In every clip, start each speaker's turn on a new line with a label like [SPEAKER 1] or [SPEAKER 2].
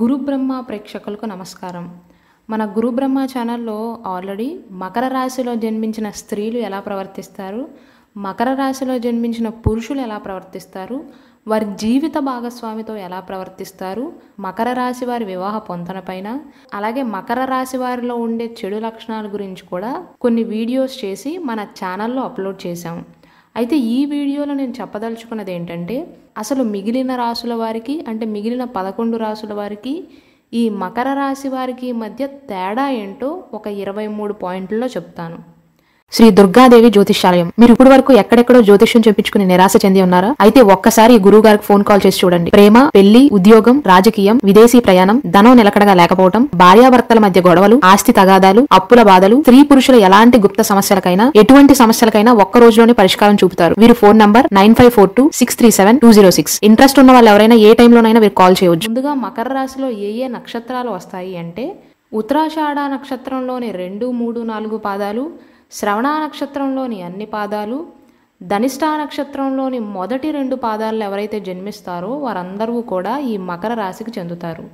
[SPEAKER 1] గురుబ్రహ్మ ప్రేక్షకులకు నమస్కారం మన గురుబ్రహ్మ ఛానల్లో ఆల్రెడీ మకర రాశిలో జన్మించిన స్త్రీలు ఎలా ప్రవర్తిస్తారు మకర రాశిలో జన్మించిన పురుషులు ఎలా ప్రవర్తిస్తారు వారి జీవిత భాగస్వామితో ఎలా ప్రవర్తిస్తారు మకర రాశి వారి వివాహ పైన అలాగే మకర రాశి వారిలో ఉండే చెడు లక్షణాల గురించి కూడా కొన్ని వీడియోస్ చేసి మన ఛానల్లో అప్లోడ్ చేశాము అయితే ఈ వీడియోలో నేను చెప్పదలుచుకున్నది ఏంటంటే అసలు మిగిలిన రాసుల వారికి అంటే మిగిలిన పదకొండు రాసుల వారికి ఈ మకర రాశి వారికి మధ్య తేడా ఏంటో ఒక ఇరవై మూడు పాయింట్లలో చెప్తాను శ్రీ దుర్గాదేవి జ్యోతిషాలయం మీరు ఇప్పటి వరకు ఎక్కడెక్కడో జ్యోతిష్యం చెప్పించుకుని నిరాశ చెంది ఉన్నారా అయితే ఒక్కసారి ఈ గురువు గారికి ఫోన్ కాల్ చేసి చూడండి ప్రేమ పెళ్లి ఉద్యోగం రాజకీయం విదేశీ ప్రయాణం ధనం నిలకడగా లేకపోవడం భార్యాభర్తల మధ్య గొడవలు ఆస్తి తగాదాలు అప్పుల బాధలు స్త్రీ పురుషుల ఎలాంటి గుప్త సమస్యలకైనా ఎటువంటి సమస్యలకైనా ఒక్క రోజులోనే పరిష్కారం చూపుతారు వీరు phone number nine five four two six three seven two zero six interest ఉన్న వాళ్ళు ఎవరైనా ఏ టైంలోనైనా మీరు కాల్ చేయవచ్చు ముందుగా మకర రాశిలో ఏ ఏ నక్షత్రాలు వస్తాయి అంటే ఉత్తరాషాఢ నక్షత్రంలోని రెండు మూడు నాలుగు పాదాలు శ్రవణ నక్షత్రంలోని అన్ని పాదాలు ధనిష్టా నక్షత్రంలోని మొదటి రెండు పాదాలు ఎవరైతే జన్మిస్తారో వారందరూ కూడా ఈ మకర రాశికి చెందుతారు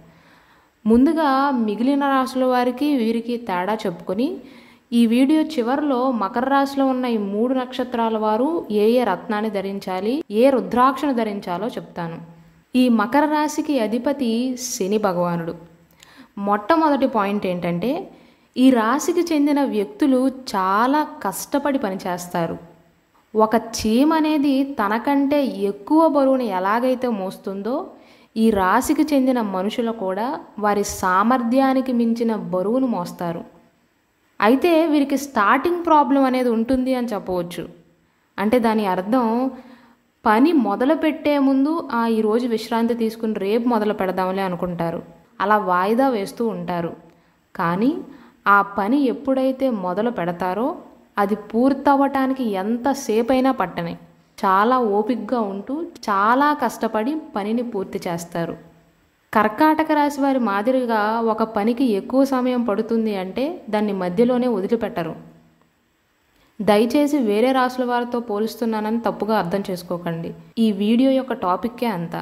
[SPEAKER 1] ముందుగా మిగిలిన రాశుల వారికి వీరికి తేడా చెప్పుకొని ఈ వీడియో చివరిలో మకర రాశిలో ఉన్న ఈ మూడు నక్షత్రాల వారు ఏ ఏ రత్నాన్ని ధరించాలి ఏ రుద్రాక్షను ధరించాలో చెప్తాను ఈ మకర రాశికి అధిపతి శని భగవానుడు మొట్టమొదటి పాయింట్ ఏంటంటే ఈ రాశికి చెందిన వ్యక్తులు చాలా కష్టపడి పనిచేస్తారు ఒక చీమ అనేది తనకంటే ఎక్కువ బరువును ఎలాగైతే మోస్తుందో ఈ రాశికి చెందిన మనుషులు కూడా వారి సామర్థ్యానికి మించిన బరువును మోస్తారు అయితే వీరికి స్టార్టింగ్ ప్రాబ్లం అనేది ఉంటుంది అని చెప్పవచ్చు అంటే దాని అర్థం పని మొదలు పెట్టే ముందు ఆ ఈరోజు విశ్రాంతి తీసుకుని రేపు మొదలు పెడదాంలే అనుకుంటారు అలా వాయిదా వేస్తూ ఉంటారు కానీ ఆ పని ఎప్పుడైతే మొదలు పెడతారో అది పూర్తవ్వటానికి ఎంతసేపైనా పట్టని చాలా ఓపిక్గా ఉంటూ చాలా కష్టపడి పనిని పూర్తి చేస్తారు కర్కాటక రాశి వారి మాదిరిగా ఒక పనికి ఎక్కువ సమయం పడుతుంది అంటే దాన్ని మధ్యలోనే వదిలిపెట్టరు దయచేసి వేరే రాసుల వారితో పోలుస్తున్నానని తప్పుగా అర్థం చేసుకోకండి ఈ వీడియో యొక్క టాపిక్కే అంత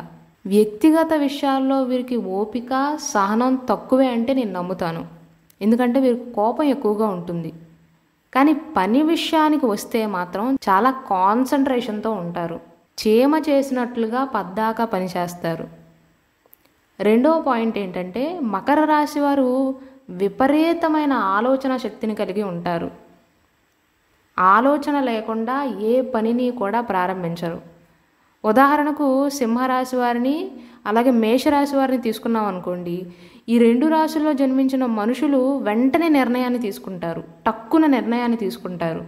[SPEAKER 1] వ్యక్తిగత విషయాల్లో వీరికి ఓపిక సహనం తక్కువే అంటే నేను నమ్ముతాను ఎందుకంటే వీరికి కోపం ఎక్కువగా ఉంటుంది కానీ పని విషయానికి వస్తే మాత్రం చాలా కాన్సన్ట్రేషన్తో ఉంటారు చీమ చేసినట్లుగా పద్దాకా పనిచేస్తారు రెండవ పాయింట్ ఏంటంటే మకర రాశి వారు విపరీతమైన ఆలోచన శక్తిని కలిగి ఉంటారు ఆలోచన లేకుండా ఏ పనిని కూడా ప్రారంభించరు ఉదాహరణకు సింహరాశి వారిని అలాగే మేషరాశి వారిని తీసుకున్నాం అనుకోండి ఈ రెండు రాశుల్లో జన్మించిన మనుషులు వెంటనే నిర్ణయాన్ని తీసుకుంటారు టక్కున నిర్ణయాన్ని తీసుకుంటారు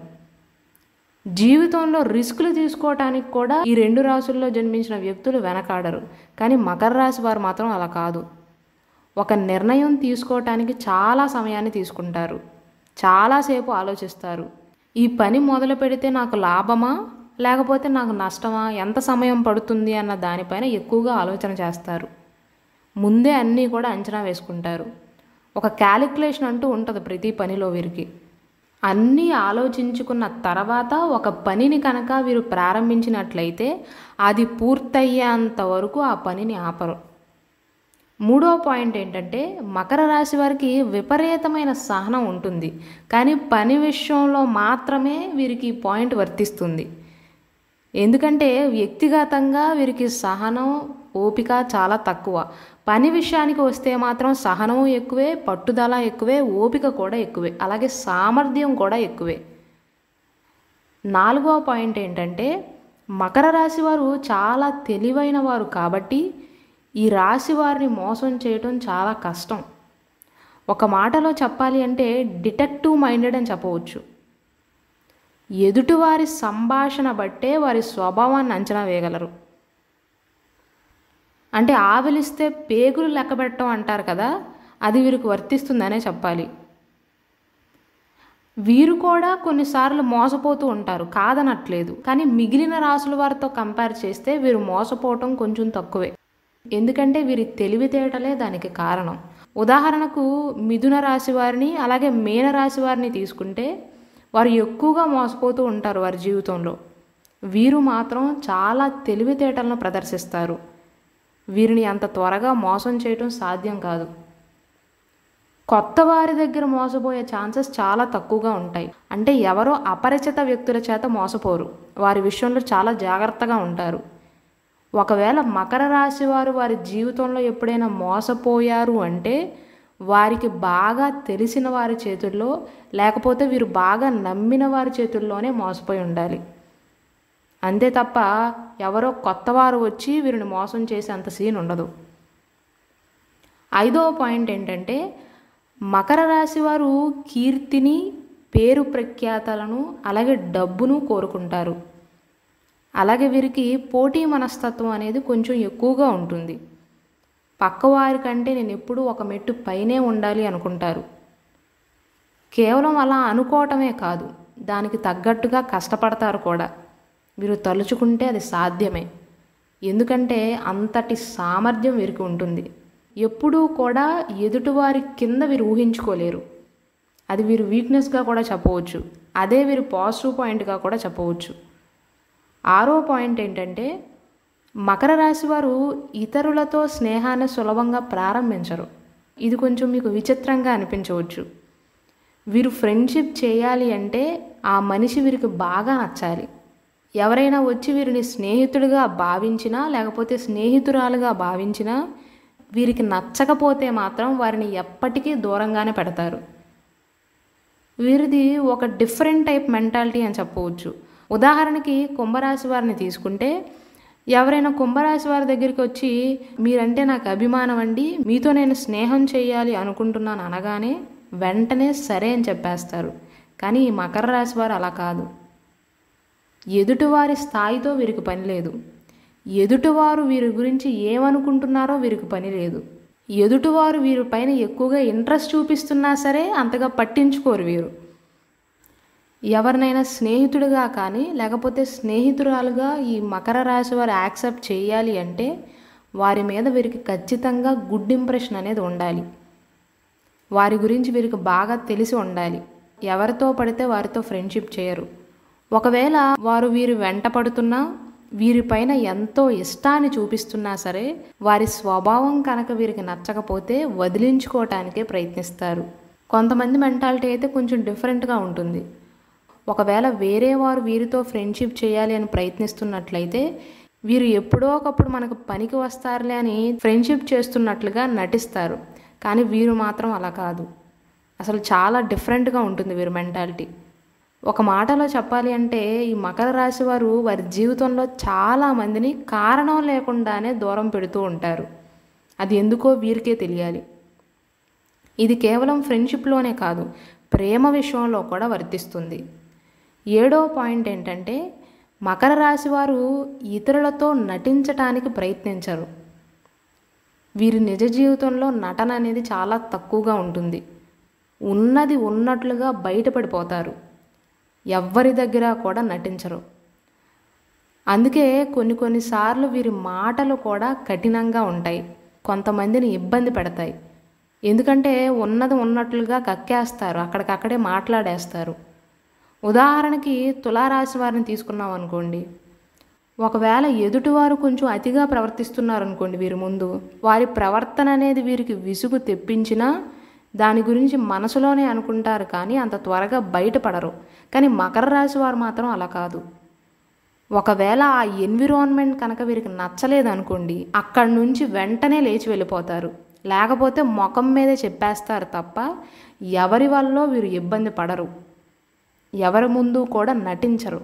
[SPEAKER 1] జీవితంలో రిస్కులు తీసుకోవటానికి కూడా ఈ రెండు రాశుల్లో జన్మించిన వ్యక్తులు వెనకాడరు కానీ మకర రాశి వారు మాత్రం అలా కాదు ఒక నిర్ణయం తీసుకోవటానికి చాలా సమయాన్ని తీసుకుంటారు చాలాసేపు ఆలోచిస్తారు ఈ పని మొదలు పెడితే నాకు లాభమా లేకపోతే నాకు నష్టమా ఎంత సమయం పడుతుంది అన్న దానిపైన ఎక్కువగా ఆలోచన చేస్తారు ముందే అన్నీ కూడా అంచనా వేసుకుంటారు ఒక క్యాలిక్యులేషన్ అంటూ ఉంటుంది ప్రతి పనిలో వీరికి అన్నీ ఆలోచించుకున్న తర్వాత ఒక పనిని కనుక వీరు ప్రారంభించినట్లయితే అది పూర్తయ్యేంత వరకు ఆ పనిని ఆపరు మూడో పాయింట్ ఏంటంటే మకర రాశి వారికి విపరీతమైన సహనం ఉంటుంది కానీ పని విషయంలో మాత్రమే వీరికి పాయింట్ వర్తిస్తుంది ఎందుకంటే వ్యక్తిగతంగా వీరికి సహనం ఓపిక చాలా తక్కువ పని విషయానికి వస్తే మాత్రం సహనం ఎక్కువే పట్టుదల ఎక్కువే ఓపిక కూడా ఎక్కువే అలాగే సామర్థ్యం కూడా ఎక్కువే నాలుగవ పాయింట్ ఏంటంటే మకర రాశి వారు చాలా తెలివైన వారు కాబట్టి ఈ రాశి వారిని మోసం చేయటం చాలా కష్టం ఒక మాటలో చెప్పాలి అంటే డిటెక్టివ్ మైండెడ్ అని చెప్పవచ్చు ఎదుటివారి సంభాషణ బట్టే వారి స్వభావాన్ని అంచనా వేయగలరు అంటే ఆవలిస్తే పేగులు లెక్కబెట్టడం అంటారు కదా అది వీరికి వర్తిస్తుందనే చెప్పాలి వీరు కూడా కొన్నిసార్లు మోసపోతూ ఉంటారు కాదనట్లేదు కానీ మిగిలిన రాసుల వారితో కంపేర్ చేస్తే వీరు మోసపోవటం కొంచెం తక్కువే ఎందుకంటే వీరి తెలివితేటలే దానికి కారణం ఉదాహరణకు మిథున రాశి వారిని అలాగే మీన రాశి వారిని తీసుకుంటే వారు ఎక్కువగా మోసపోతూ ఉంటారు వారి జీవితంలో వీరు మాత్రం చాలా తెలివితేటలను ప్రదర్శిస్తారు వీరిని అంత త్వరగా మోసం చేయటం సాధ్యం కాదు కొత్త వారి దగ్గర మోసపోయే ఛాన్సెస్ చాలా తక్కువగా ఉంటాయి అంటే ఎవరో అపరిచిత వ్యక్తుల చేత మోసపోరు వారి విషయంలో చాలా జాగ్రత్తగా ఉంటారు ఒకవేళ మకర రాశి వారు వారి జీవితంలో ఎప్పుడైనా మోసపోయారు అంటే వారికి బాగా తెలిసిన వారి చేతుల్లో లేకపోతే వీరు బాగా నమ్మిన వారి చేతుల్లోనే మోసపోయి ఉండాలి అంతే తప్ప ఎవరో కొత్తవారు వచ్చి వీరిని మోసం చేసే అంత సీన్ ఉండదు ఐదవ పాయింట్ ఏంటంటే మకర రాశి వారు కీర్తిని పేరు ప్రఖ్యాతలను అలాగే డబ్బును కోరుకుంటారు అలాగే వీరికి పోటీ మనస్తత్వం అనేది కొంచెం ఎక్కువగా ఉంటుంది పక్కవారి కంటే నేను ఎప్పుడూ ఒక మెట్టు పైనే ఉండాలి అనుకుంటారు కేవలం అలా అనుకోవటమే కాదు దానికి తగ్గట్టుగా కష్టపడతారు కూడా మీరు తలుచుకుంటే అది సాధ్యమే ఎందుకంటే అంతటి సామర్థ్యం వీరికి ఉంటుంది ఎప్పుడూ కూడా ఎదుటివారి కింద వీరు ఊహించుకోలేరు అది వీరు వీక్నెస్గా కూడా చెప్పవచ్చు అదే వీరు పాజిటివ్ పాయింట్గా కూడా చెప్పవచ్చు ఆరో పాయింట్ ఏంటంటే మకర రాశి వారు ఇతరులతో స్నేహాన్ని సులభంగా ప్రారంభించరు ఇది కొంచెం మీకు విచిత్రంగా అనిపించవచ్చు వీరు ఫ్రెండ్షిప్ చేయాలి అంటే ఆ మనిషి వీరికి బాగా నచ్చాలి ఎవరైనా వచ్చి వీరిని స్నేహితుడిగా భావించినా లేకపోతే స్నేహితురాలుగా భావించినా వీరికి నచ్చకపోతే మాత్రం వారిని ఎప్పటికీ దూరంగానే పెడతారు వీరిది ఒక డిఫరెంట్ టైప్ మెంటాలిటీ అని చెప్పవచ్చు ఉదాహరణకి కుంభరాశి వారిని తీసుకుంటే ఎవరైనా కుంభరాశి వారి దగ్గరికి వచ్చి మీరంటే నాకు అభిమానం అండి మీతో నేను స్నేహం చేయాలి అనుకుంటున్నాను అనగానే వెంటనే సరే అని చెప్పేస్తారు కానీ మకర రాశి వారు అలా కాదు ఎదుటివారి స్థాయితో వీరికి పని లేదు ఎదుటివారు వీరి గురించి ఏమనుకుంటున్నారో వీరికి పని లేదు ఎదుటివారు వీరి పైన ఎక్కువగా ఇంట్రెస్ట్ చూపిస్తున్నా సరే అంతగా పట్టించుకోరు వీరు ఎవరినైనా స్నేహితుడిగా కానీ లేకపోతే స్నేహితురాలుగా ఈ మకర రాశి వారు యాక్సెప్ట్ చేయాలి అంటే వారి మీద వీరికి ఖచ్చితంగా గుడ్ ఇంప్రెషన్ అనేది ఉండాలి వారి గురించి వీరికి బాగా తెలిసి ఉండాలి ఎవరితో పడితే వారితో ఫ్రెండ్షిప్ చేయరు ఒకవేళ వారు వీరు వెంట పడుతున్నా వీరిపైన ఎంతో ఇష్టాన్ని చూపిస్తున్నా సరే వారి స్వభావం కనుక వీరికి నచ్చకపోతే వదిలించుకోవటానికే ప్రయత్నిస్తారు కొంతమంది మెంటాలిటీ అయితే కొంచెం డిఫరెంట్గా ఉంటుంది ఒకవేళ వేరే వారు వీరితో ఫ్రెండ్షిప్ చేయాలి అని ప్రయత్నిస్తున్నట్లయితే వీరు ఎప్పుడో ఒకప్పుడు మనకు పనికి వస్తారులే అని ఫ్రెండ్షిప్ చేస్తున్నట్లుగా నటిస్తారు కానీ వీరు మాత్రం అలా కాదు అసలు చాలా డిఫరెంట్గా ఉంటుంది వీరు మెంటాలిటీ ఒక మాటలో చెప్పాలి అంటే ఈ మకర రాశి వారు వారి జీవితంలో చాలామందిని కారణం లేకుండానే దూరం పెడుతూ ఉంటారు అది ఎందుకో వీరికే తెలియాలి ఇది కేవలం ఫ్రెండ్షిప్లోనే కాదు ప్రేమ విషయంలో కూడా వర్తిస్తుంది ఏడో పాయింట్ ఏంటంటే మకర రాశి వారు ఇతరులతో నటించటానికి ప్రయత్నించరు వీరి నిజ జీవితంలో నటన అనేది చాలా తక్కువగా ఉంటుంది ఉన్నది ఉన్నట్లుగా బయటపడిపోతారు ఎవ్వరి దగ్గర కూడా నటించరు అందుకే కొన్ని కొన్నిసార్లు వీరి మాటలు కూడా కఠినంగా ఉంటాయి కొంతమందిని ఇబ్బంది పెడతాయి ఎందుకంటే ఉన్నది ఉన్నట్లుగా కక్కేస్తారు అక్కడికక్కడే మాట్లాడేస్తారు ఉదాహరణకి తులారాశి వారిని తీసుకున్నాం అనుకోండి ఒకవేళ ఎదుటివారు కొంచెం అతిగా ప్రవర్తిస్తున్నారు అనుకోండి వీరి ముందు వారి ప్రవర్తన అనేది వీరికి విసుగు తెప్పించినా దాని గురించి మనసులోనే అనుకుంటారు కానీ అంత త్వరగా బయటపడరు కానీ మకర రాశి వారు మాత్రం అలా కాదు ఒకవేళ ఆ ఎన్విరాన్మెంట్ కనుక వీరికి నచ్చలేదనుకోండి అక్కడి నుంచి వెంటనే లేచి వెళ్ళిపోతారు లేకపోతే ముఖం మీదే చెప్పేస్తారు తప్ప ఎవరి వల్ల వీరు ఇబ్బంది పడరు ఎవరి ముందు కూడా నటించరు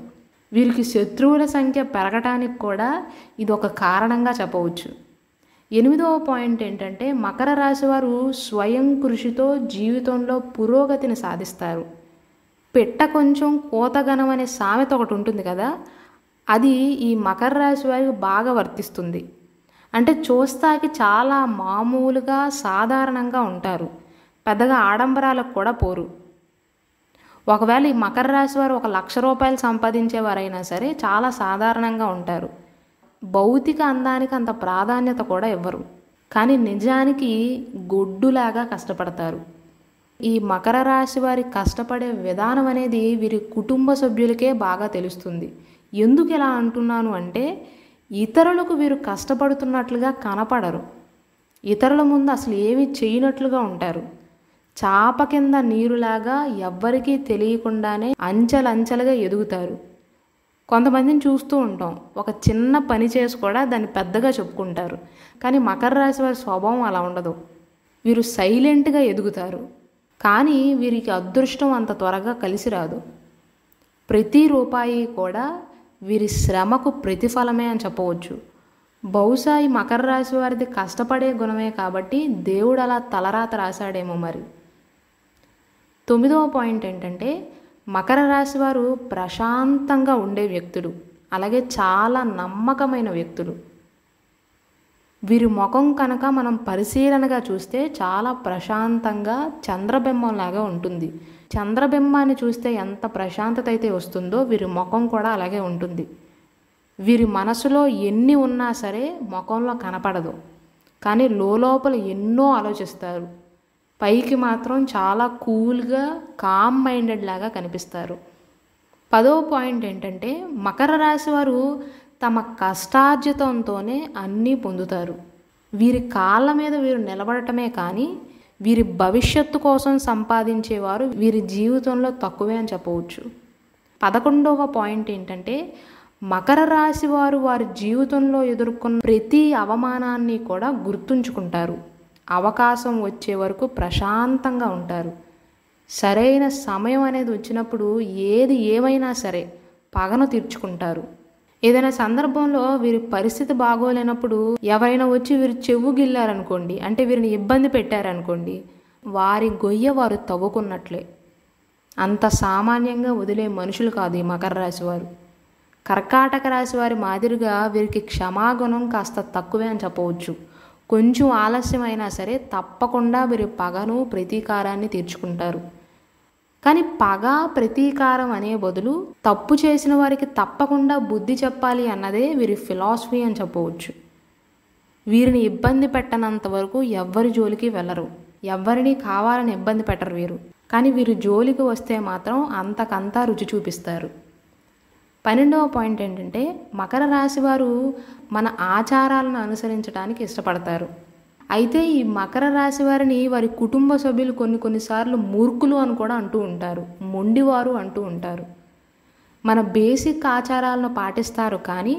[SPEAKER 1] వీరికి శత్రువుల సంఖ్య పెరగటానికి కూడా ఇది ఒక కారణంగా చెప్పవచ్చు ఎనిమిదవ పాయింట్ ఏంటంటే మకర రాశి వారు స్వయం కృషితో జీవితంలో పురోగతిని సాధిస్తారు పెట్ట కొంచెం కోతగనం అనే సామెత ఒకటి ఉంటుంది కదా అది ఈ మకర రాశి వారికి బాగా వర్తిస్తుంది అంటే చూస్తాకి చాలా మామూలుగా సాధారణంగా ఉంటారు పెద్దగా ఆడంబరాలకు కూడా పోరు ఒకవేళ ఈ మకర రాశి వారు ఒక లక్ష రూపాయలు సంపాదించేవారైనా సరే చాలా సాధారణంగా ఉంటారు భౌతిక అందానికి అంత ప్రాధాన్యత కూడా ఇవ్వరు కానీ నిజానికి గొడ్డులాగా కష్టపడతారు ఈ మకర రాశి వారి కష్టపడే విధానం అనేది వీరి కుటుంబ సభ్యులకే బాగా తెలుస్తుంది ఎందుకు ఇలా అంటున్నాను అంటే ఇతరులకు వీరు కష్టపడుతున్నట్లుగా కనపడరు ఇతరుల ముందు అసలు ఏమి చేయనట్లుగా ఉంటారు చాప కింద నీరులాగా ఎవ్వరికీ తెలియకుండానే అంచెలంచెలుగా ఎదుగుతారు కొంతమందిని చూస్తూ ఉంటాం ఒక చిన్న పని చేసి కూడా దాన్ని పెద్దగా చెప్పుకుంటారు కానీ మకర రాశి వారి స్వభావం అలా ఉండదు వీరు సైలెంట్గా ఎదుగుతారు కానీ వీరికి అదృష్టం అంత త్వరగా కలిసి రాదు ప్రతి రూపాయి కూడా వీరి శ్రమకు ప్రతిఫలమే అని చెప్పవచ్చు బహుశా ఈ మకర రాశి వారిది కష్టపడే గుణమే కాబట్టి దేవుడు అలా తలరాత రాశాడేమో మరి తొమ్మిదవ పాయింట్ ఏంటంటే మకర రాశి వారు ప్రశాంతంగా ఉండే వ్యక్తులు అలాగే చాలా నమ్మకమైన వ్యక్తులు వీరి ముఖం కనుక మనం పరిశీలనగా చూస్తే చాలా ప్రశాంతంగా చంద్రబింబంలాగా ఉంటుంది చంద్రబింబాన్ని చూస్తే ఎంత ప్రశాంతత అయితే వస్తుందో వీరి ముఖం కూడా అలాగే ఉంటుంది వీరి మనసులో ఎన్ని ఉన్నా సరే ముఖంలో కనపడదు కానీ లోపల ఎన్నో ఆలోచిస్తారు పైకి మాత్రం చాలా కూల్గా కామ్ మైండెడ్ లాగా కనిపిస్తారు పదో పాయింట్ ఏంటంటే మకర రాశి వారు తమ కష్టార్జితంతోనే అన్నీ పొందుతారు వీరి కాళ్ళ మీద వీరు నిలబడటమే కానీ వీరి భవిష్యత్తు కోసం సంపాదించేవారు వీరి జీవితంలో తక్కువే అని చెప్పవచ్చు పదకొండవ పాయింట్ ఏంటంటే మకర రాశి వారు వారి జీవితంలో ఎదుర్కొన్న ప్రతి అవమానాన్ని కూడా గుర్తుంచుకుంటారు అవకాశం వచ్చే వరకు ప్రశాంతంగా ఉంటారు సరైన సమయం అనేది వచ్చినప్పుడు ఏది ఏమైనా సరే పగను తీర్చుకుంటారు ఏదైనా సందర్భంలో వీరి పరిస్థితి బాగోలేనప్పుడు ఎవరైనా వచ్చి వీరు చెవు గిల్లారనుకోండి అంటే వీరిని ఇబ్బంది పెట్టారనుకోండి వారి గొయ్య వారు తవ్వుకున్నట్లే అంత సామాన్యంగా వదిలే మనుషులు కాదు ఈ మకర రాశివారు కర్కాటక రాశివారి వారి మాదిరిగా వీరికి క్షమాగుణం కాస్త తక్కువే అని చెప్పవచ్చు కొంచెం ఆలస్యమైనా సరే తప్పకుండా మీరు పగను ప్రతీకారాన్ని తీర్చుకుంటారు కానీ పగ ప్రతీకారం అనే బదులు తప్పు చేసిన వారికి తప్పకుండా బుద్ధి చెప్పాలి అన్నదే వీరి ఫిలాసఫీ అని చెప్పవచ్చు వీరిని ఇబ్బంది పెట్టనంత వరకు ఎవ్వరి జోలికి వెళ్ళరు ఎవ్వరిని కావాలని ఇబ్బంది పెట్టరు వీరు కానీ వీరు జోలికి వస్తే మాత్రం అంతకంతా రుచి చూపిస్తారు పన్నెండవ పాయింట్ ఏంటంటే మకర రాశి వారు మన ఆచారాలను అనుసరించడానికి ఇష్టపడతారు అయితే ఈ మకర రాశి వారిని వారి కుటుంబ సభ్యులు కొన్ని కొన్నిసార్లు మూర్ఖులు అని కూడా అంటూ ఉంటారు మొండివారు అంటూ ఉంటారు మన బేసిక్ ఆచారాలను పాటిస్తారు కానీ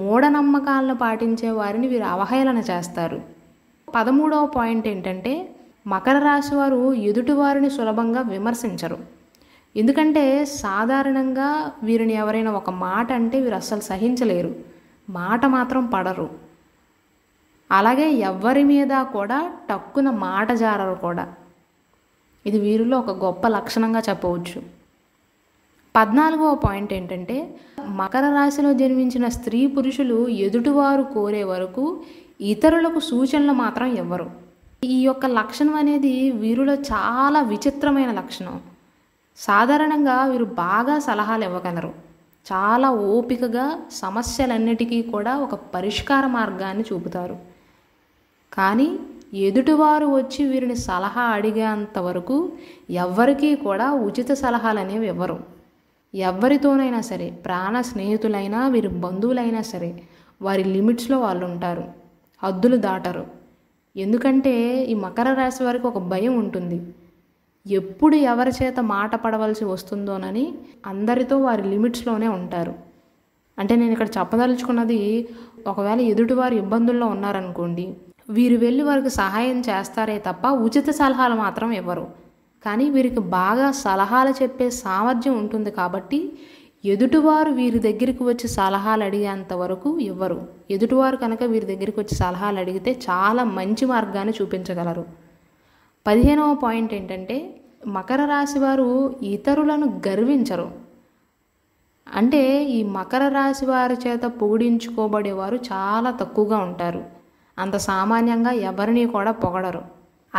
[SPEAKER 1] మూఢనమ్మకాలను పాటించే వారిని వీరు అవహేళన చేస్తారు పదమూడవ పాయింట్ ఏంటంటే మకర రాశి వారు ఎదుటివారిని సులభంగా విమర్శించరు ఎందుకంటే సాధారణంగా వీరిని ఎవరైనా ఒక మాట అంటే వీరు అస్సలు సహించలేరు మాట మాత్రం పడరు అలాగే ఎవరి మీద కూడా టక్కున మాట జారరు కూడా ఇది వీరిలో ఒక గొప్ప లక్షణంగా చెప్పవచ్చు పద్నాలుగవ పాయింట్ ఏంటంటే మకర రాశిలో జన్మించిన స్త్రీ పురుషులు ఎదుటివారు కోరే వరకు ఇతరులకు సూచనలు మాత్రం ఇవ్వరు ఈ యొక్క లక్షణం అనేది వీరిలో చాలా విచిత్రమైన లక్షణం సాధారణంగా వీరు బాగా సలహాలు ఇవ్వగలరు చాలా ఓపికగా సమస్యలన్నిటికీ కూడా ఒక పరిష్కార మార్గాన్ని చూపుతారు కానీ ఎదుటివారు వచ్చి వీరిని సలహా అడిగేంత వరకు ఎవ్వరికీ కూడా ఉచిత సలహాలు అనేవి ఇవ్వరు ఎవరితోనైనా సరే ప్రాణ స్నేహితులైనా వీరి బంధువులైనా సరే వారి లిమిట్స్లో వాళ్ళు ఉంటారు హద్దులు దాటరు ఎందుకంటే ఈ మకర రాశి వారికి ఒక భయం ఉంటుంది ఎప్పుడు ఎవరి చేత మాట పడవలసి వస్తుందోనని అందరితో వారి లిమిట్స్లోనే ఉంటారు అంటే నేను ఇక్కడ చెప్పదలుచుకున్నది ఒకవేళ ఎదుటివారు ఇబ్బందుల్లో ఉన్నారనుకోండి వీరు వెళ్ళి వారికి సహాయం చేస్తారే తప్ప ఉచిత సలహాలు మాత్రం ఇవ్వరు కానీ వీరికి బాగా సలహాలు చెప్పే సామర్థ్యం ఉంటుంది కాబట్టి ఎదుటివారు వీరి దగ్గరికి వచ్చి సలహాలు అడిగేంత వరకు ఇవ్వరు ఎదుటివారు కనుక వీరి దగ్గరికి వచ్చి సలహాలు అడిగితే చాలా మంచి మార్గాన్ని చూపించగలరు పదిహేనవ పాయింట్ ఏంటంటే మకర రాశి వారు ఇతరులను గర్వించరు అంటే ఈ మకర రాశి వారి చేత పొగిడించుకోబడేవారు చాలా తక్కువగా ఉంటారు అంత సామాన్యంగా ఎవరిని కూడా పొగడరు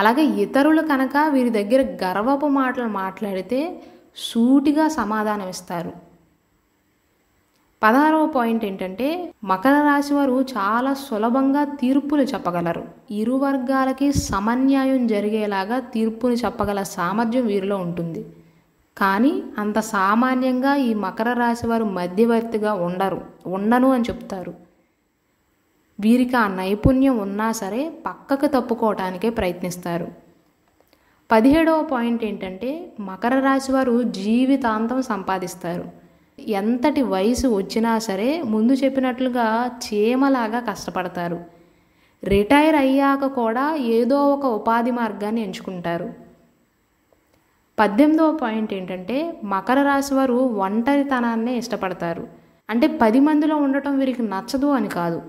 [SPEAKER 1] అలాగే ఇతరులు కనుక వీరి దగ్గర గర్వపు మాటలు మాట్లాడితే సూటిగా సమాధానం ఇస్తారు పదహారవ పాయింట్ ఏంటంటే మకర రాశి వారు చాలా సులభంగా తీర్పులు చెప్పగలరు ఇరు వర్గాలకి సమన్యాయం జరిగేలాగా తీర్పును చెప్పగల సామర్థ్యం వీరిలో ఉంటుంది కానీ అంత సామాన్యంగా ఈ మకర రాశి వారు మధ్యవర్తిగా ఉండరు ఉండను అని చెప్తారు వీరికి ఆ నైపుణ్యం ఉన్నా సరే పక్కకు తప్పుకోవటానికే ప్రయత్నిస్తారు పదిహేడవ పాయింట్ ఏంటంటే మకర రాశి వారు జీవితాంతం సంపాదిస్తారు ఎంతటి వయసు వచ్చినా సరే ముందు చెప్పినట్లుగా చీమలాగా కష్టపడతారు రిటైర్ అయ్యాక కూడా ఏదో ఒక ఉపాధి మార్గాన్ని ఎంచుకుంటారు పద్దెనిమిదవ పాయింట్ ఏంటంటే మకర రాశి వారు ఒంటరితనాన్ని ఇష్టపడతారు అంటే పది మందిలో ఉండటం వీరికి నచ్చదు అని కాదు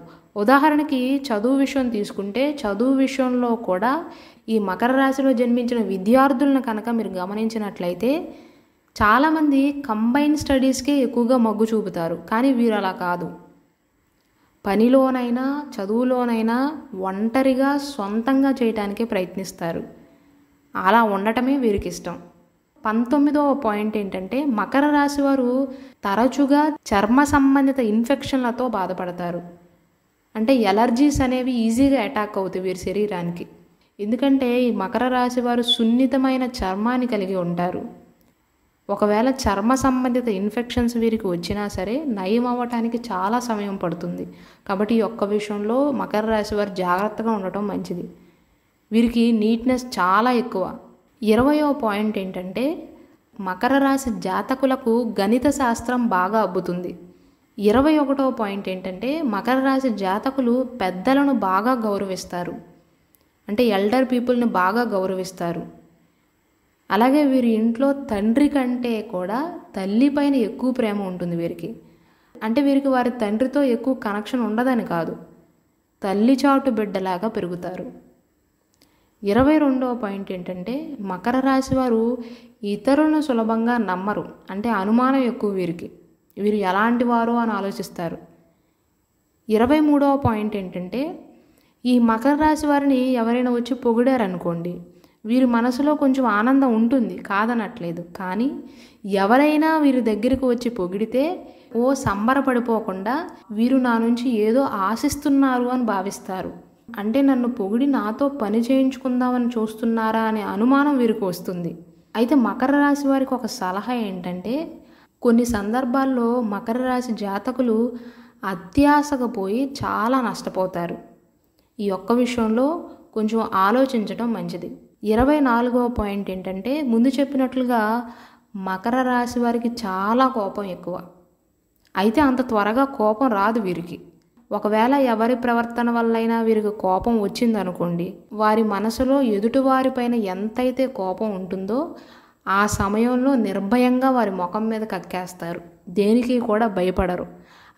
[SPEAKER 1] ఉదాహరణకి చదువు విషయం తీసుకుంటే చదువు విషయంలో కూడా ఈ మకర రాశిలో జన్మించిన విద్యార్థులను కనుక మీరు గమనించినట్లయితే చాలామంది కంబైన్ స్టడీస్కే ఎక్కువగా మగ్గు చూపుతారు కానీ వీరు అలా కాదు పనిలోనైనా చదువులోనైనా ఒంటరిగా సొంతంగా చేయటానికే ప్రయత్నిస్తారు అలా ఉండటమే వీరికి ఇష్టం పంతొమ్మిదవ పాయింట్ ఏంటంటే మకర రాశి వారు తరచుగా చర్మ సంబంధిత ఇన్ఫెక్షన్లతో బాధపడతారు అంటే ఎలర్జీస్ అనేవి ఈజీగా అటాక్ అవుతాయి వీరి శరీరానికి ఎందుకంటే ఈ మకర రాశి వారు సున్నితమైన చర్మాన్ని కలిగి ఉంటారు ఒకవేళ చర్మ సంబంధిత ఇన్ఫెక్షన్స్ వీరికి వచ్చినా సరే నయం అవ్వటానికి చాలా సమయం పడుతుంది కాబట్టి ఈ ఒక్క విషయంలో మకర రాశి వారు జాగ్రత్తగా ఉండటం మంచిది వీరికి నీట్నెస్ చాలా ఎక్కువ ఇరవయో పాయింట్ ఏంటంటే మకర రాశి జాతకులకు గణిత శాస్త్రం బాగా అబ్బుతుంది ఇరవై ఒకటో పాయింట్ ఏంటంటే మకర రాశి జాతకులు పెద్దలను బాగా గౌరవిస్తారు అంటే ఎల్డర్ పీపుల్ని బాగా గౌరవిస్తారు అలాగే వీరి ఇంట్లో తండ్రి కంటే కూడా తల్లి పైన ఎక్కువ ప్రేమ ఉంటుంది వీరికి అంటే వీరికి వారి తండ్రితో ఎక్కువ కనెక్షన్ ఉండదని కాదు తల్లి చాటు బిడ్డలాగా పెరుగుతారు ఇరవై రెండవ పాయింట్ ఏంటంటే మకర రాశి వారు ఇతరులను సులభంగా నమ్మరు అంటే అనుమానం ఎక్కువ వీరికి వీరు ఎలాంటి వారు అని ఆలోచిస్తారు ఇరవై మూడవ పాయింట్ ఏంటంటే ఈ మకర రాశి వారిని ఎవరైనా వచ్చి పొగిడారనుకోండి వీరి మనసులో కొంచెం ఆనందం ఉంటుంది కాదనట్లేదు కానీ ఎవరైనా వీరి దగ్గరికి వచ్చి పొగిడితే ఓ సంబరపడిపోకుండా వీరు నా నుంచి ఏదో ఆశిస్తున్నారు అని భావిస్తారు అంటే నన్ను పొగిడి నాతో పని చేయించుకుందామని చూస్తున్నారా అనే అనుమానం వీరికి వస్తుంది అయితే మకర రాశి వారికి ఒక సలహా ఏంటంటే కొన్ని సందర్భాల్లో మకర రాశి జాతకులు అత్యాశగా పోయి చాలా నష్టపోతారు ఈ ఒక్క విషయంలో కొంచెం ఆలోచించడం మంచిది ఇరవై నాలుగవ పాయింట్ ఏంటంటే ముందు చెప్పినట్లుగా మకర రాశి వారికి చాలా కోపం ఎక్కువ అయితే అంత త్వరగా కోపం రాదు వీరికి ఒకవేళ ఎవరి ప్రవర్తన వల్లైనా వీరికి కోపం వచ్చిందనుకోండి వారి మనసులో ఎదుటివారిపైన ఎంతైతే కోపం ఉంటుందో ఆ సమయంలో నిర్భయంగా వారి ముఖం మీద కక్కేస్తారు దేనికి కూడా భయపడరు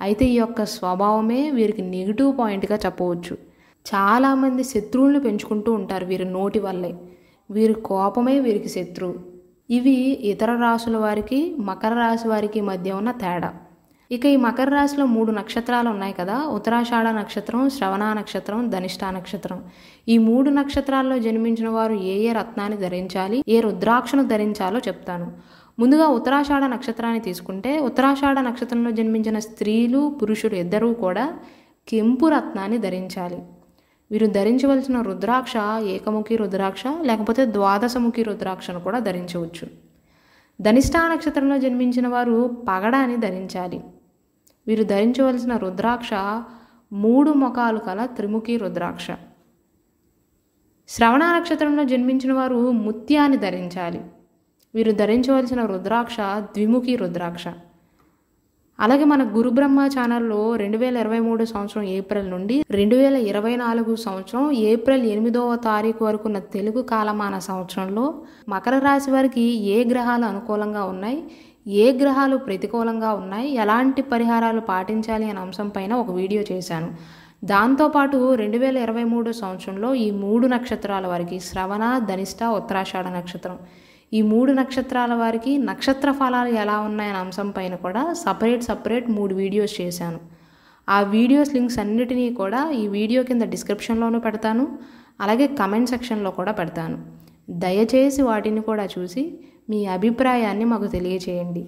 [SPEAKER 1] అయితే ఈ యొక్క స్వభావమే వీరికి నెగిటివ్ పాయింట్గా చెప్పవచ్చు చాలామంది శత్రువులను పెంచుకుంటూ ఉంటారు వీరి నోటి వల్లే వీరి కోపమే వీరికి శత్రువు ఇవి ఇతర రాసుల వారికి మకర రాశి వారికి మధ్య ఉన్న తేడా ఇక ఈ మకర రాశిలో మూడు నక్షత్రాలు ఉన్నాయి కదా ఉత్తరాషాఢ నక్షత్రం శ్రవణ నక్షత్రం ధనిష్ట నక్షత్రం ఈ మూడు నక్షత్రాల్లో జన్మించిన వారు ఏ ఏ రత్నాన్ని ధరించాలి ఏ రుద్రాక్షను ధరించాలో చెప్తాను ముందుగా ఉత్తరాషాఢ నక్షత్రాన్ని తీసుకుంటే ఉత్తరాషాఢ నక్షత్రంలో జన్మించిన స్త్రీలు పురుషులు ఇద్దరూ కూడా కెంపు రత్నాన్ని ధరించాలి వీరు ధరించవలసిన రుద్రాక్ష ఏకముఖి రుద్రాక్ష లేకపోతే ద్వాదశముఖి రుద్రాక్షను కూడా ధరించవచ్చు ధనిష్టా నక్షత్రంలో జన్మించిన వారు పగడాన్ని ధరించాలి వీరు ధరించవలసిన రుద్రాక్ష మూడు ముఖాలు కల త్రిముఖి రుద్రాక్ష శ్రవణ నక్షత్రంలో జన్మించిన వారు ముత్యాన్ని ధరించాలి వీరు ధరించవలసిన రుద్రాక్ష ద్విముఖి రుద్రాక్ష అలాగే మన గురు బ్రహ్మ ఛానల్లో రెండు వేల ఇరవై మూడు సంవత్సరం ఏప్రిల్ నుండి రెండు వేల ఇరవై నాలుగు సంవత్సరం ఏప్రిల్ ఎనిమిదవ తారీఖు వరకు ఉన్న తెలుగు కాలమాన సంవత్సరంలో మకర రాశి వారికి ఏ గ్రహాలు అనుకూలంగా ఉన్నాయి ఏ గ్రహాలు ప్రతికూలంగా ఉన్నాయి ఎలాంటి పరిహారాలు పాటించాలి అనే అంశంపైన ఒక వీడియో చేశాను దాంతోపాటు రెండు వేల ఇరవై మూడు సంవత్సరంలో ఈ మూడు నక్షత్రాల వారికి శ్రవణ ధనిష్ట ఉత్తరాషాఢ నక్షత్రం ఈ మూడు నక్షత్రాల వారికి నక్షత్ర ఫలాలు ఎలా ఉన్నాయనే అంశం పైన కూడా సపరేట్ సపరేట్ మూడు వీడియోస్ చేశాను ఆ వీడియోస్ లింక్స్ అన్నిటినీ కూడా ఈ వీడియో కింద డిస్క్రిప్షన్లోనూ పెడతాను అలాగే కమెంట్ సెక్షన్లో కూడా పెడతాను దయచేసి వాటిని కూడా చూసి మీ అభిప్రాయాన్ని మాకు తెలియచేయండి